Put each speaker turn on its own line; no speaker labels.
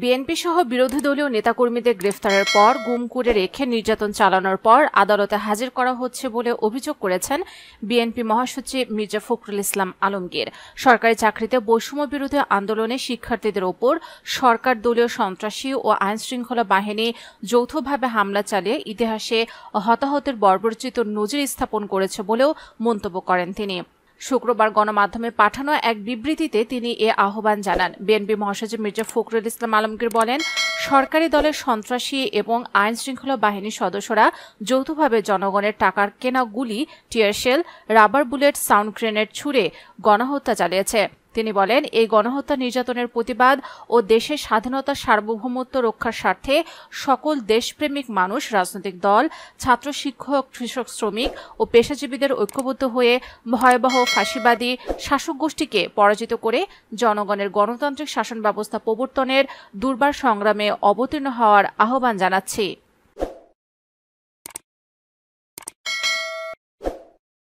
BNP সহ বিরোধী দলীয় নেতাকর্মীদের গ্রেফতারের পর গুম করে রেখে নির্যাতন চালানোর পর আদালতে হাজির করা হচ্ছে বলে অভিযোগ করেছেন বিএনপি মহাসচিব মির্জা ফখরুল ইসলাম আলমগীর সরকারি চাকরিতে বৈষম্য বিরোধী আন্দোলনে শিক্ষার্থীদের ওপর সরকার দলীয় সন্ত্রাসী ও আইনশৃঙ্খলা বাহিনী যৌথভাবে হামলা চালিয়ে ইতিহাসে হতাহতের বর্বরচিত নজির স্থাপন করেছে বলেও মন্তব্য করেন তিনি শুক্রবার গণমাধ্যমে পাঠানো এক বিবৃতিতে তিনি এ আহ্বান জানান বিএনপি মহাসচিব মির্জা ফখরুল ইসলাম আলমগীর বলেন সরকারি দলের সন্ত্রাসী এবং আইন শৃঙ্খলা বাহিনীর সদস্যরা যৌথভাবে জনগণের টাকার কেনা গুলি tear shell rubber bullet sound grenade ছুড়ে গণহত্যা চালিয়েছে তিনি বলেন এই গণহত্যা নির্যাতনের প্রতিবাদ ও দেশের স্বাধীনতা সার্বভৌমত্ব রক্ষার স্বার্থে সকল দেশপ্রেমিক মানুষ রাজনৈতিক দল ছাত্র শিক্ষক কৃষক শ্রমিক ও পেশাজীবীদের ঐক্যবদ্ধ হয়ে ভয়াবহ ফাঁসিবাদী শাসক গোষ্ঠীকে পরাজিত করে জনগণের গণতান্ত্রিক শাসন ব্যবস্থা প্রবর্তনের দুর্বার সংগ্রামে অবতীর্ণ হওয়ার আহ্বান জানাচ্ছি